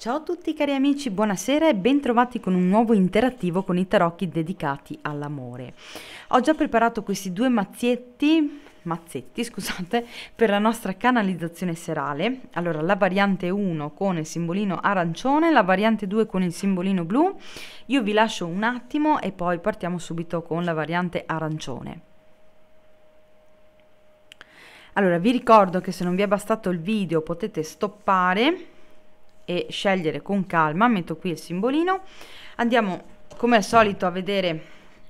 Ciao a tutti cari amici, buonasera e bentrovati con un nuovo interattivo con i tarocchi dedicati all'amore. Ho già preparato questi due mazzetti, mazzetti scusate, per la nostra canalizzazione serale. Allora, la variante 1 con il simbolino arancione, la variante 2 con il simbolino blu. Io vi lascio un attimo e poi partiamo subito con la variante arancione. Allora, vi ricordo che se non vi è bastato il video potete stoppare e scegliere con calma, metto qui il simbolino, andiamo come al solito a vedere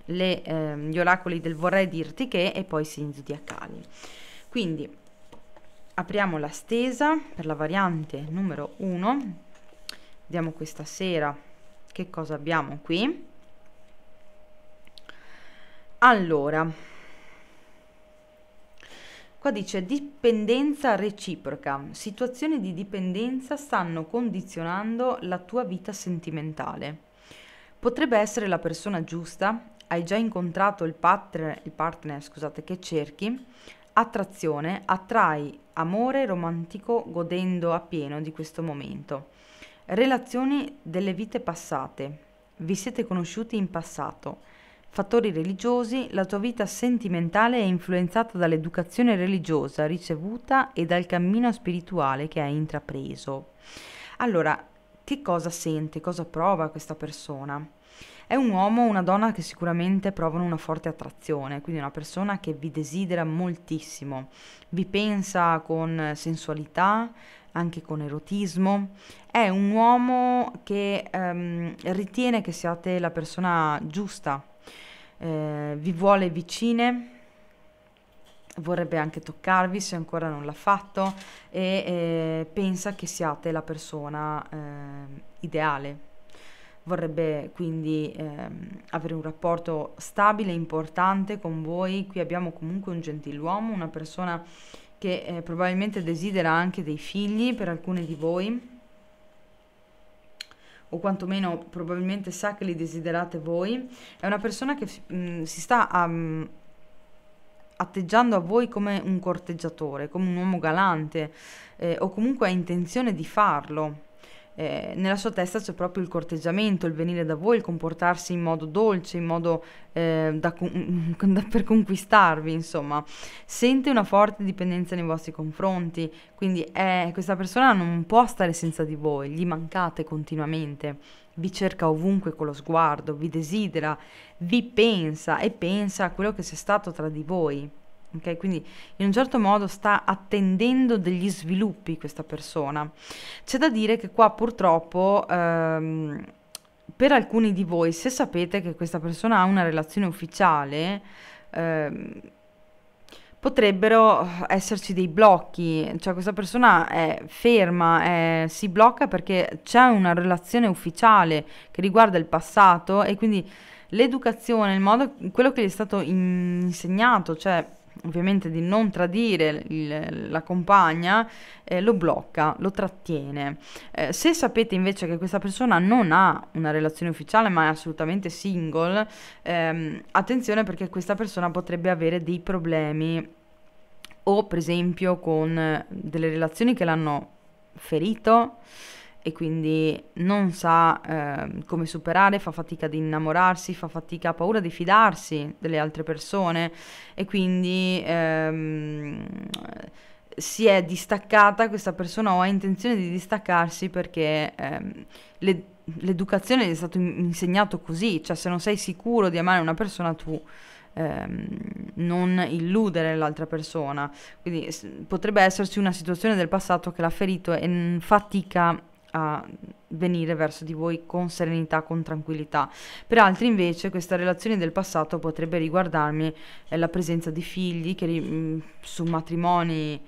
le, eh, gli oracoli del vorrei dirti che e poi i segni zodiacali. Quindi apriamo la stesa per la variante numero 1, vediamo questa sera che cosa abbiamo qui. Allora, Qua dice dipendenza reciproca. Situazioni di dipendenza stanno condizionando la tua vita sentimentale. Potrebbe essere la persona giusta, hai già incontrato il partner, il partner scusate, che cerchi, attrazione, attrai amore romantico godendo appieno di questo momento. Relazioni delle vite passate. Vi siete conosciuti in passato fattori religiosi, la tua vita sentimentale è influenzata dall'educazione religiosa ricevuta e dal cammino spirituale che hai intrapreso. Allora, che cosa sente, cosa prova questa persona? È un uomo o una donna che sicuramente provano una forte attrazione, quindi una persona che vi desidera moltissimo, vi pensa con sensualità, anche con erotismo. È un uomo che ehm, ritiene che siate la persona giusta eh, vi vuole vicine, vorrebbe anche toccarvi se ancora non l'ha fatto e eh, pensa che siate la persona eh, ideale. Vorrebbe quindi eh, avere un rapporto stabile e importante con voi. Qui abbiamo comunque un gentiluomo, una persona che eh, probabilmente desidera anche dei figli per alcune di voi o quantomeno probabilmente sa che li desiderate voi, è una persona che mh, si sta um, atteggiando a voi come un corteggiatore, come un uomo galante eh, o comunque ha intenzione di farlo eh, nella sua testa c'è proprio il corteggiamento, il venire da voi, il comportarsi in modo dolce, in modo eh, da, da, per conquistarvi, insomma. Sente una forte dipendenza nei vostri confronti, quindi eh, questa persona non può stare senza di voi, gli mancate continuamente. Vi cerca ovunque con lo sguardo, vi desidera, vi pensa e pensa a quello che c'è stato tra di voi. Okay, quindi in un certo modo sta attendendo degli sviluppi questa persona. C'è da dire che qua purtroppo ehm, per alcuni di voi, se sapete che questa persona ha una relazione ufficiale, ehm, potrebbero esserci dei blocchi, cioè questa persona è ferma, è, si blocca perché c'è una relazione ufficiale che riguarda il passato e quindi l'educazione, il modo, quello che gli è stato insegnato, cioè ovviamente di non tradire il, la compagna, eh, lo blocca, lo trattiene. Eh, se sapete invece che questa persona non ha una relazione ufficiale ma è assolutamente single, ehm, attenzione perché questa persona potrebbe avere dei problemi o per esempio con eh, delle relazioni che l'hanno ferito e quindi non sa eh, come superare, fa fatica ad innamorarsi, fa fatica, ha paura di fidarsi delle altre persone e quindi ehm, si è distaccata questa persona o ha intenzione di distaccarsi perché ehm, le, l'educazione gli è stato insegnato così, cioè se non sei sicuro di amare una persona tu ehm, non illudere l'altra persona. Quindi s- potrebbe esserci una situazione del passato che l'ha ferito e n- fatica a venire verso di voi con serenità, con tranquillità. Per altri invece questa relazione del passato potrebbe riguardarmi eh, la presenza di figli che, mm, su matrimoni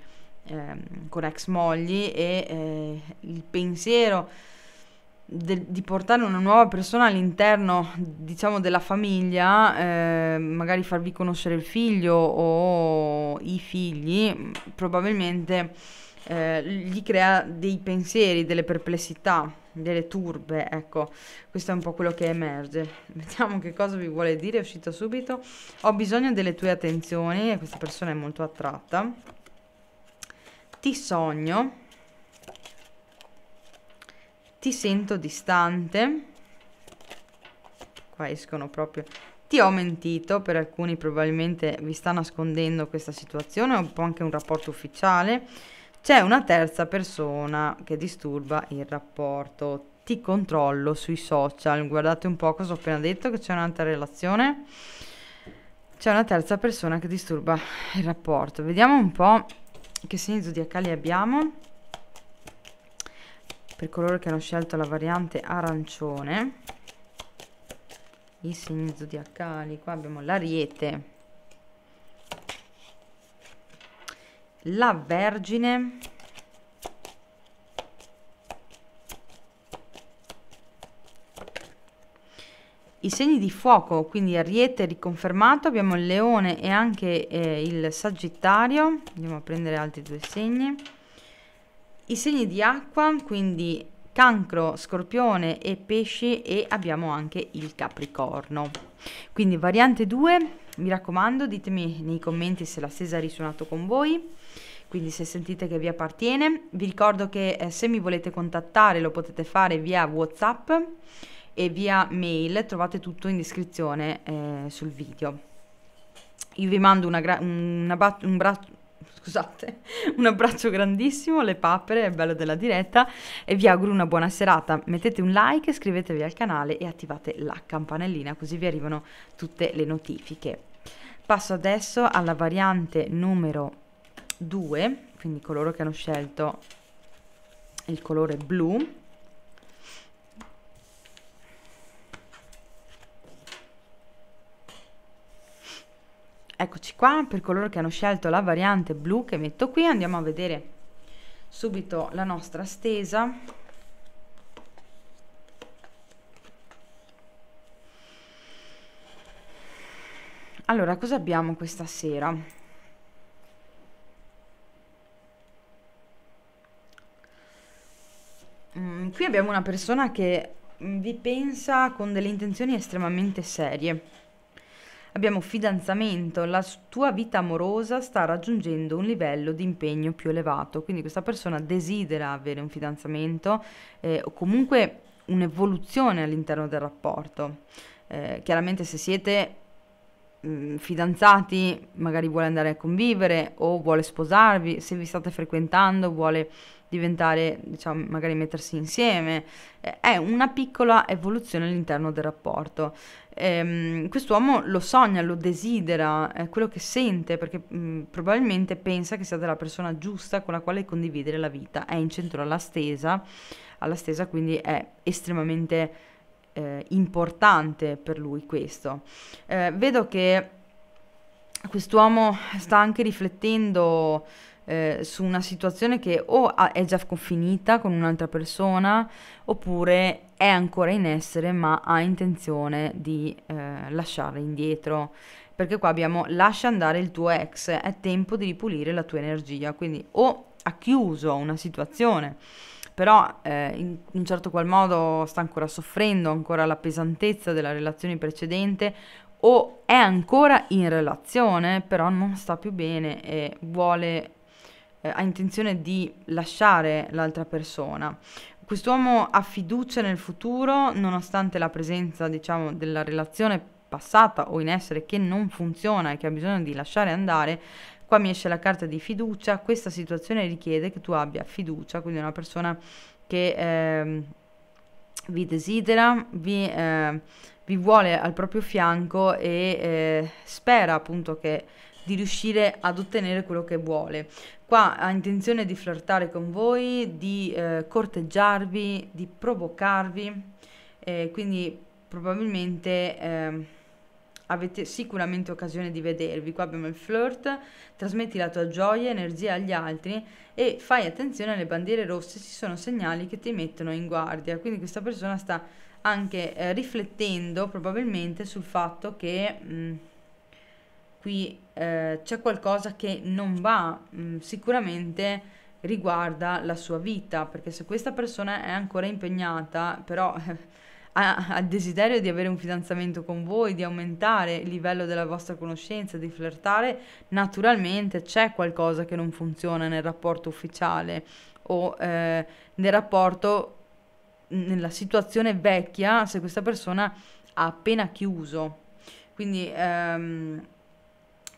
eh, con ex mogli e eh, il pensiero de, di portare una nuova persona all'interno diciamo della famiglia ehm, magari farvi conoscere il figlio o i figli mm, probabilmente eh, gli crea dei pensieri, delle perplessità, delle turbe, ecco, questo è un po' quello che emerge. Vediamo che cosa vi vuole dire, è uscito subito. Ho bisogno delle tue attenzioni, e questa persona è molto attratta. Ti sogno. Ti sento distante. Qua escono proprio ti ho mentito, per alcuni probabilmente vi sta nascondendo questa situazione, un po' anche un rapporto ufficiale. C'è una terza persona che disturba il rapporto. Ti controllo sui social. Guardate un po' cosa ho appena detto, che c'è un'altra relazione. C'è una terza persona che disturba il rapporto. Vediamo un po' che segni zodiacali abbiamo. Per coloro che hanno scelto la variante arancione. I segni zodiacali. Qua abbiamo l'ariete la Vergine i segni di fuoco, quindi Ariete riconfermato, abbiamo il Leone e anche eh, il Sagittario, andiamo a prendere altri due segni, i segni di acqua, quindi Cancro, Scorpione e Pesci e abbiamo anche il Capricorno. Quindi variante 2, mi raccomando ditemi nei commenti se la stesa ha risuonato con voi quindi se sentite che vi appartiene vi ricordo che eh, se mi volete contattare lo potete fare via whatsapp e via mail trovate tutto in descrizione eh, sul video io vi mando una gra- una bat- un, bra- scusate, un abbraccio grandissimo, le papere, è bello della diretta e vi auguro una buona serata. Mettete un like, iscrivetevi al canale e attivate la campanellina così vi arrivano tutte le notifiche. Passo adesso alla variante numero 2, quindi coloro che hanno scelto il colore blu Eccoci qua, per coloro che hanno scelto la variante blu che metto qui, andiamo a vedere subito la nostra stesa. Allora, cosa abbiamo questa sera? Mm, qui abbiamo una persona che vi pensa con delle intenzioni estremamente serie Abbiamo fidanzamento, la tua vita amorosa sta raggiungendo un livello di impegno più elevato, quindi questa persona desidera avere un fidanzamento eh, o comunque un'evoluzione all'interno del rapporto. Eh, chiaramente se siete mh, mm, fidanzati magari vuole andare a convivere o vuole sposarvi, se vi state frequentando vuole diventare, diciamo, magari mettersi insieme, eh, è una piccola evoluzione all'interno del rapporto. Ehm, quest'uomo lo sogna, lo desidera, è quello che sente, perché mh, mm, probabilmente pensa che siate la persona giusta con la quale condividere la vita, è in centro alla stesa, alla stesa quindi è estremamente eh, importante per lui questo. Eh, vedo che quest'uomo sta anche riflettendo eh, su una situazione che o è già finita con un'altra persona oppure è ancora in essere ma ha intenzione di eh, lasciarla indietro perché qua abbiamo lascia andare il tuo ex è tempo di ripulire la tua energia quindi o ha chiuso una situazione però eh, in un certo qual modo sta ancora soffrendo ancora la pesantezza della relazione precedente o è ancora in relazione, però non sta più bene e vuole, eh, ha intenzione di lasciare l'altra persona. Quest'uomo ha fiducia nel futuro, nonostante la presenza, diciamo, della relazione passata o in essere che non funziona e che ha bisogno di lasciare andare, Qua mi esce la carta di fiducia, questa situazione richiede che tu abbia fiducia, quindi una persona che eh, vi desidera, vi, eh, vi, vuole al proprio fianco e eh, spera appunto che di riuscire ad ottenere quello che vuole. Qua ha intenzione di flirtare con voi, di eh, corteggiarvi, di provocarvi, eh, quindi probabilmente eh, avete sicuramente occasione di vedervi. Qua abbiamo il flirt, trasmetti la tua gioia, energia agli altri e fai attenzione alle bandiere rosse, ci sono segnali che ti mettono in guardia. Quindi questa persona sta anche eh, riflettendo probabilmente sul fatto che mh, mm, qui eh, c'è qualcosa che non va, mh, mm, sicuramente riguarda la sua vita, perché se questa persona è ancora impegnata, però... al desiderio di avere un fidanzamento con voi, di aumentare il livello della vostra conoscenza, di flirtare, naturalmente c'è qualcosa che non funziona nel rapporto ufficiale o eh, nel rapporto, nella situazione vecchia, se questa persona ha appena chiuso. Quindi ehm,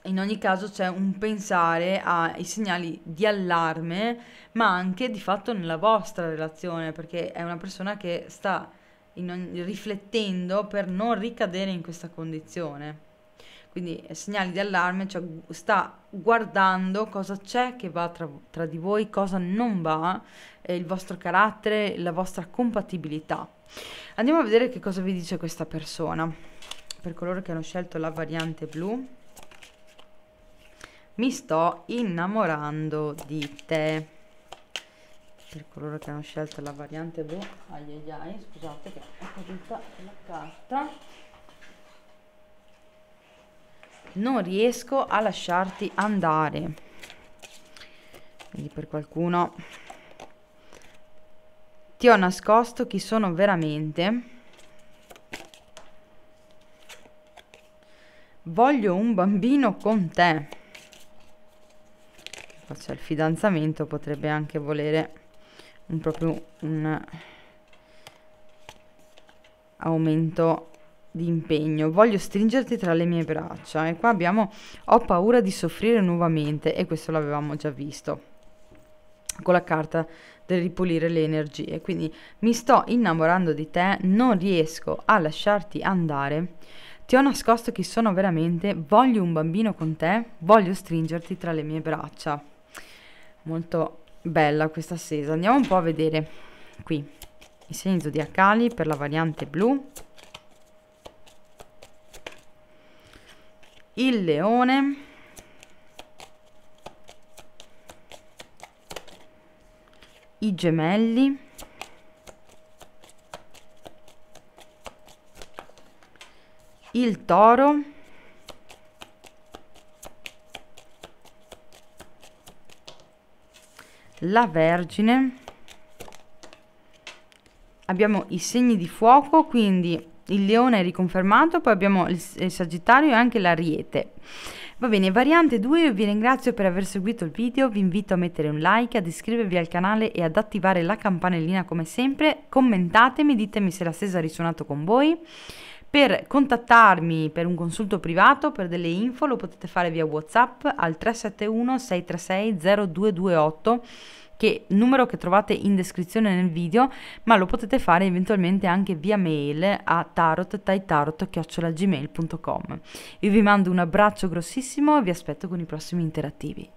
in ogni caso c'è un pensare ai segnali di allarme, ma anche di fatto nella vostra relazione, perché è una persona che sta non, riflettendo per non ricadere in questa condizione. Quindi eh, segnali di allarme, cioè sta guardando cosa c'è che va tra, tra di voi, cosa non va, eh, il vostro carattere, la vostra compatibilità. Andiamo a vedere che cosa vi dice questa persona. Per coloro che hanno scelto la variante blu, mi sto innamorando di te per coloro che hanno scelto la variante blu ai ai ai scusate che è caduta la carta non riesco a lasciarti andare quindi per qualcuno ti ho nascosto chi sono veramente voglio un bambino con te faccia il fidanzamento potrebbe anche volere un, proprio un aumento di impegno. Voglio stringerti tra le mie braccia. E qua abbiamo ho paura di soffrire nuovamente e questo l'avevamo già visto con la carta del ripulire le energie. Quindi mi sto innamorando di te, non riesco a lasciarti andare. Ti ho nascosto chi sono veramente, voglio un bambino con te, voglio stringerti tra le mie braccia. Molto bella questa sesa andiamo un po' a vedere qui i segni zodiacali per la variante blu il leone i gemelli il toro la Vergine, abbiamo i segni di fuoco, quindi il leone è riconfermato, poi abbiamo il, il sagittario e anche l'ariete. Va bene, variante 2, vi ringrazio per aver seguito il video, vi invito a mettere un like, ad iscrivervi al canale e ad attivare la campanellina come sempre, commentatemi, ditemi se la stessa ha risuonato con voi. Per contattarmi per un consulto privato, per delle info, lo potete fare via WhatsApp al 371 636 0228 che numero che trovate in descrizione nel video, ma lo potete fare eventualmente anche via mail a tarottaitarot.gmail.com. Io vi mando un abbraccio grossissimo e vi aspetto con i prossimi interattivi.